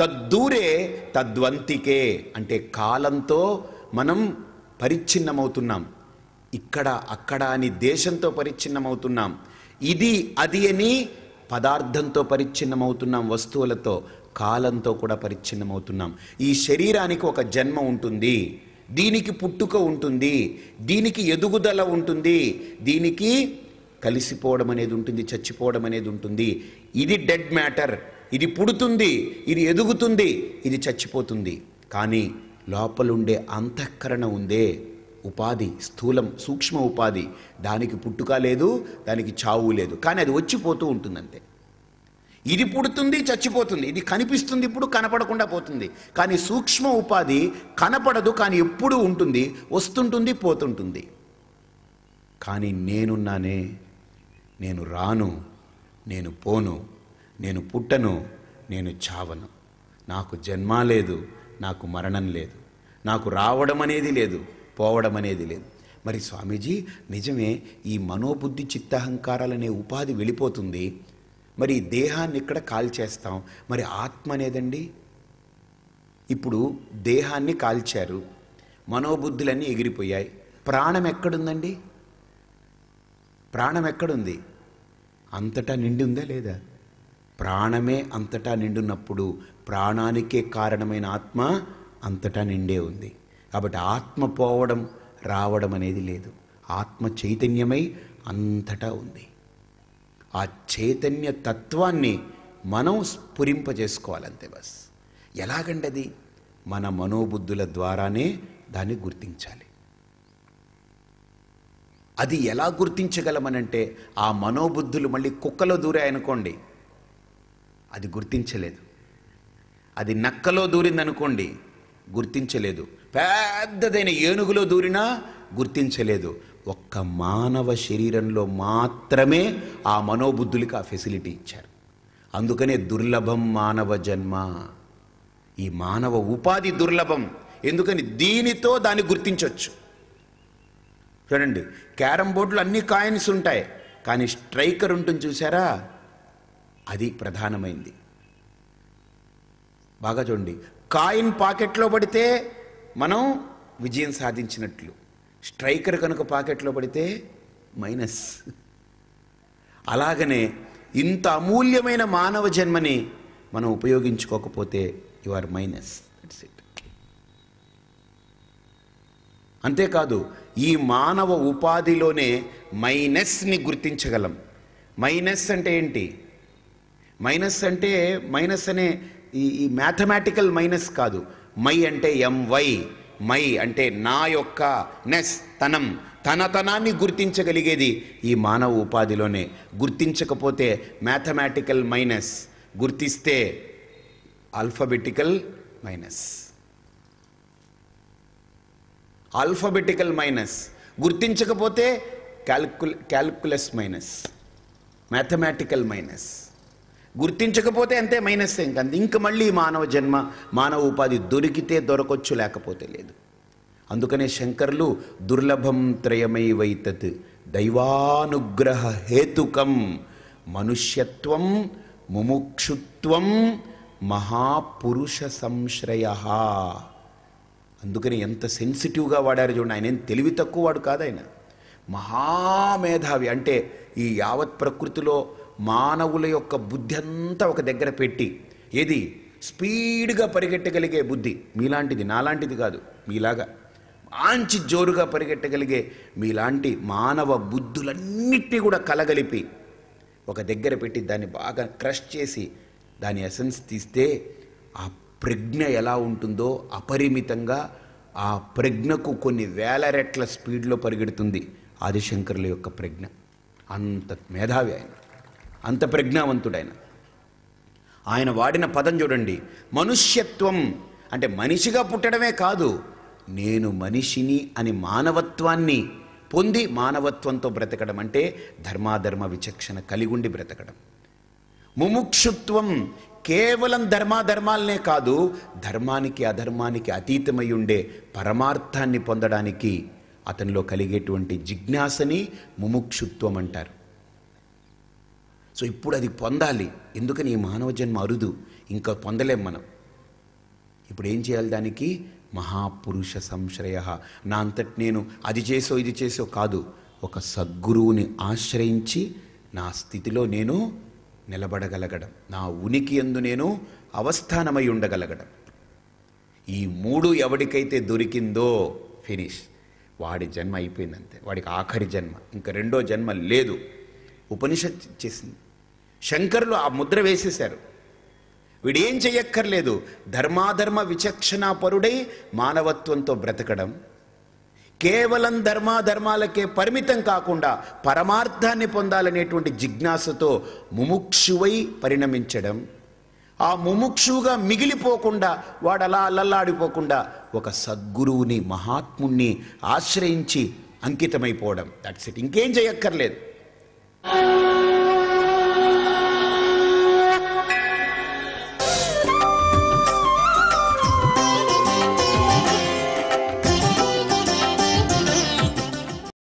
తద్దూరే తద్వంతికే అంటే కాలంతో మనం పరిచ్ఛిన్నమవుతున్నాం ఇక్కడ అక్కడ అని దేశంతో పరిచ్ఛిన్నమవుతున్నాం ఇది అది అని పదార్థంతో పరిచ్ఛిన్నమవుతున్నాం వస్తువులతో కాలంతో కూడా పరిచ్ఛిన్నమవుతున్నాం ఈ శరీరానికి ఒక జన్మ ఉంటుంది దీనికి పుట్టుక ఉంటుంది దీనికి ఎదుగుదల ఉంటుంది దీనికి కలిసిపోవడం అనేది ఉంటుంది చచ్చిపోవడం అనేది ఉంటుంది ఇది డెడ్ మ్యాటర్ ఇది పుడుతుంది ఇది ఎదుగుతుంది ఇది చచ్చిపోతుంది కానీ లోపలుండే అంతఃకరణ ఉందే ఉపాధి స్థూలం సూక్ష్మ ఉపాధి దానికి పుట్టుక లేదు దానికి చావు లేదు కానీ అది వచ్చిపోతూ ఉంటుందంతే ఇది పుడుతుంది చచ్చిపోతుంది ఇది కనిపిస్తుంది ఇప్పుడు కనపడకుండా పోతుంది కానీ సూక్ష్మ ఉపాధి కనపడదు కానీ ఎప్పుడు ఉంటుంది వస్తుంటుంది పోతుంటుంది కానీ నేనున్నానే నేను రాను నేను పోను నేను పుట్టను నేను చావను నాకు జన్మ లేదు నాకు మరణం లేదు నాకు రావడం అనేది లేదు పోవడం అనేది లేదు మరి స్వామీజీ నిజమే ఈ మనోబుద్ధి చిత్తహంకారాలనే ఉపాధి వెళ్ళిపోతుంది మరి దేహాన్ని ఇక్కడ కాల్చేస్తాం మరి ఆత్మ అనేదండి ఇప్పుడు దేహాన్ని కాల్చారు మనోబుద్ధులన్నీ ఎగిరిపోయాయి ప్రాణం ఎక్కడుందండి ప్రాణం ఎక్కడుంది అంతటా నిండి ఉందా లేదా ప్రాణమే అంతటా నిండున్నప్పుడు ప్రాణానికే కారణమైన ఆత్మ అంతటా నిండే ఉంది కాబట్టి ఆత్మ పోవడం రావడం అనేది లేదు ఆత్మ చైతన్యమై అంతటా ఉంది ఆ చైతన్య తత్వాన్ని మనం స్ఫురింపజేసుకోవాలంతే బస్ ఎలాగండది అది మన మనోబుద్ధుల ద్వారానే దాన్ని గుర్తించాలి అది ఎలా గుర్తించగలమనంటే ఆ మనోబుద్ధులు మళ్ళీ కుక్కలో దూరే అనుకోండి అది గుర్తించలేదు అది నక్కలో దూరిందనుకోండి గుర్తించలేదు పెద్దదైన ఏనుగులో దూరినా గుర్తించలేదు ఒక్క మానవ శరీరంలో మాత్రమే ఆ మనోబుద్ధులకి ఆ ఫెసిలిటీ ఇచ్చారు అందుకనే దుర్లభం మానవ జన్మ ఈ మానవ ఉపాధి దుర్లభం ఎందుకని దీనితో దాన్ని గుర్తించవచ్చు చూడండి క్యారం బోర్డులు అన్ని కాయిన్స్ ఉంటాయి కానీ స్ట్రైకర్ ఉంటుంది చూసారా అది ప్రధానమైంది బాగా చూడండి కాయిన్ పాకెట్లో పడితే మనం విజయం సాధించినట్లు స్ట్రైకర్ కనుక పాకెట్లో పడితే మైనస్ అలాగనే ఇంత అమూల్యమైన మానవ జన్మని మనం ఉపయోగించుకోకపోతే you are minus that's it అంతేకాదు ఈ మానవ ఉపాధిలోనే మైనస్ని గుర్తించగలం మైనస్ అంటే ఏంటి మైనస్ అంటే మైనస్ అనే ఈ ఈ మ్యాథమెటికల్ మైనస్ కాదు మై అంటే ఎంవై మై అంటే నా యొక్క నెస్ తనం తనతనాన్ని గుర్తించగలిగేది ఈ మానవ ఉపాధిలోనే గుర్తించకపోతే మ్యాథమెటికల్ మైనస్ గుర్తిస్తే ఆల్ఫబెటికల్ మైనస్ ఆల్ఫబెటికల్ మైనస్ గుర్తించకపోతే క్యాల్కుల క్యాల్కులస్ మైనస్ మ్యాథమెటికల్ మైనస్ గుర్తించకపోతే అంతే మైనస్ ఇంకంత ఇంక మళ్ళీ మానవ జన్మ మానవ ఉపాధి దొరికితే దొరకొచ్చు లేకపోతే లేదు అందుకనే శంకర్లు దుర్లభం త్రయమైవైతత్ దైవానుగ్రహ హేతుకం మనుష్యత్వం ముముక్షుత్వం మహాపురుష సంశ్రయ అందుకని ఎంత సెన్సిటివ్గా వాడారు చూడండి ఆయన ఏం తెలివి తక్కువ వాడు కాదు ఆయన మహామేధావి అంటే ఈ యావత్ ప్రకృతిలో మానవుల యొక్క బుద్ధి అంతా ఒక దగ్గర పెట్టి ఏది స్పీడ్గా పరిగెట్టగలిగే బుద్ధి మీలాంటిది నాలాంటిది కాదు మీలాగా ఆంచి జోరుగా పరిగెట్టగలిగే మీలాంటి మానవ బుద్ధులన్నిటినీ కూడా కలగలిపి ఒక దగ్గర పెట్టి దాన్ని బాగా క్రష్ చేసి దాని ఎసెన్స్ తీస్తే ఆ ప్రజ్ఞ ఎలా ఉంటుందో అపరిమితంగా ఆ ప్రజ్ఞకు కొన్ని వేల రెట్ల స్పీడ్లో పరిగెడుతుంది ఆదిశంకరుల యొక్క ప్రజ్ఞ అంత మేధావి ఆయన అంత ప్రజ్ఞావంతుడైన ఆయన వాడిన పదం చూడండి మనుష్యత్వం అంటే మనిషిగా పుట్టడమే కాదు నేను మనిషిని అని మానవత్వాన్ని పొంది మానవత్వంతో బ్రతకడం అంటే ధర్మాధర్మ విచక్షణ కలిగుండి బ్రతకడం ముముక్షుత్వం కేవలం ధర్మాధర్మాలనే కాదు ధర్మానికి అధర్మానికి అతీతమై ఉండే పరమార్థాన్ని పొందడానికి అతనిలో కలిగేటువంటి జిజ్ఞాసని ముముక్షుత్వం అంటారు సో ఇప్పుడు అది పొందాలి ఎందుకని ఈ మానవ జన్మ అరుదు ఇంకా పొందలేం మనం ఇప్పుడు ఏం చేయాలి దానికి మహాపురుష సంశ్రయ నా అంతటి నేను అది చేసో ఇది చేసో కాదు ఒక సద్గురువుని ఆశ్రయించి నా స్థితిలో నేను నిలబడగలగడం నా ఉనికి ఎందు నేను అవస్థానమై ఉండగలగడం ఈ మూడు ఎవడికైతే దొరికిందో ఫినిష్ వాడి జన్మ అయిపోయిందంతే వాడికి ఆఖరి జన్మ ఇంకా రెండో జన్మ లేదు ఉపనిషత్ చేసింది శంకరులు ఆ ముద్ర వేసేశారు వీడేం చెయ్యక్కర్లేదు ధర్మాధర్మ విచక్షణాపరుడై మానవత్వంతో బ్రతకడం కేవలం ధర్మాధర్మాలకే పరిమితం కాకుండా పరమార్థాన్ని పొందాలనేటువంటి జిజ్ఞాసతో ముముక్షువై పరిణమించడం ఆ ముముక్షువుగా మిగిలిపోకుండా వాడు అలా అల్లల్లాడిపోకుండా ఒక సద్గురువుని మహాత్ముణ్ణి ఆశ్రయించి అంకితమైపోవడం దట్స్ ఇట్ ఇంకేం చేయక్కర్లేదు